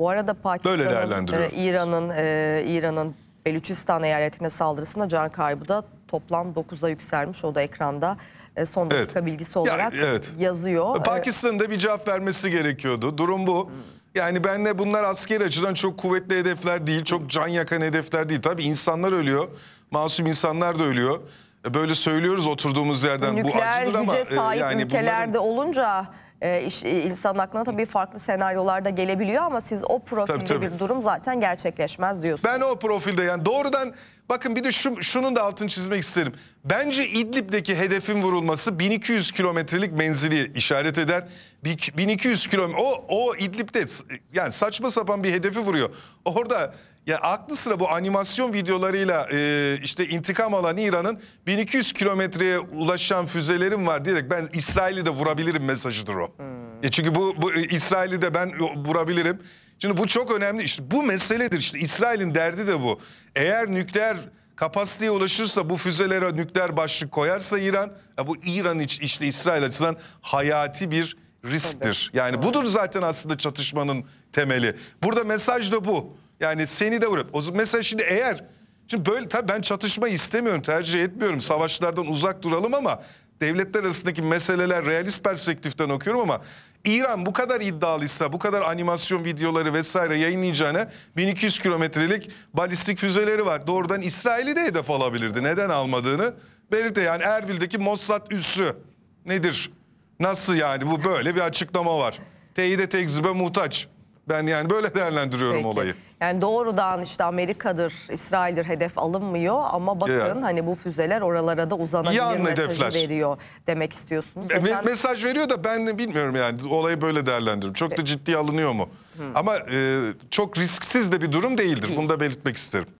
Bu arada Pakistan'ın, e, İran'ın, e, İran'ın Belüçistan eyaletine saldırısında can kaybı da toplam 9'a yükselmiş. O da ekranda e, son dakika evet. bilgisi olarak yani, evet. yazıyor. E, Pakistan'da bir cevap vermesi gerekiyordu. Durum bu. Yani ben de bunlar asker açıdan çok kuvvetli hedefler değil, çok can yakan hedefler değil. Tabii insanlar ölüyor, masum insanlar da ölüyor. Böyle söylüyoruz oturduğumuz yerden Nükleer bu acıdır ama. Nükleer güce sahip yani ülkelerde bunların... olunca ee, e, iş, insanın aklına tabii farklı senaryolarda gelebiliyor ama siz o profilde tabii, tabii. bir durum zaten gerçekleşmez diyorsunuz. Ben o profilde yani doğrudan Bakın bir de şu, şunun da altını çizmek isterim. Bence İdlib'deki hedefin vurulması 1200 kilometrelik menzili işaret eder. 1200 kilometre o, o İdlib'de yani saçma sapan bir hedefi vuruyor. Orada ya aklı sıra bu animasyon videolarıyla e, işte intikam alan İran'ın 1200 kilometreye ulaşan füzelerim var diyerek ben İsrail'i de vurabilirim mesajıdır o. Hmm. E çünkü bu, bu İsrail'i de ben vurabilirim. Şimdi bu çok önemli. İşte bu meseledir. İşte İsrail'in derdi de bu. Eğer nükleer kapasiteye ulaşırsa bu füzelere nükleer başlık koyarsa İran, ya bu İran iç, işte İsrail açısından hayati bir risktir. Yani budur zaten aslında çatışmanın temeli. Burada mesaj da bu. Yani seni de vurup. O mesela şimdi eğer Şimdi böyle tabii ben çatışma istemiyorum, tercih etmiyorum. Savaşlardan uzak duralım ama devletler arasındaki meseleler realist perspektiften okuyorum ama İran bu kadar iddialıysa, bu kadar animasyon videoları vesaire yayınlayacağına 1200 kilometrelik balistik füzeleri var. Doğrudan İsrail'i de hedef alabilirdi. Neden almadığını belirte. Yani Erbil'deki Mossad üssü nedir? Nasıl yani bu böyle bir açıklama var. Teyide tekzibe muhtaç. Ben yani böyle değerlendiriyorum Peki. olayı. Yani doğrudan işte Amerika'dır, İsrail'dir hedef alınmıyor ama bakın Ya. hani bu füzeler oralara da uzanabilir Yan mesajı hedefler. veriyor demek istiyorsunuz. Me- Geçen- Mesaj veriyor da ben bilmiyorum yani olayı böyle değerlendiriyorum. Çok da e- ciddiye alınıyor mu? Ama e, çok risksiz de bir durum değildir. Bunu da belirtmek isterim.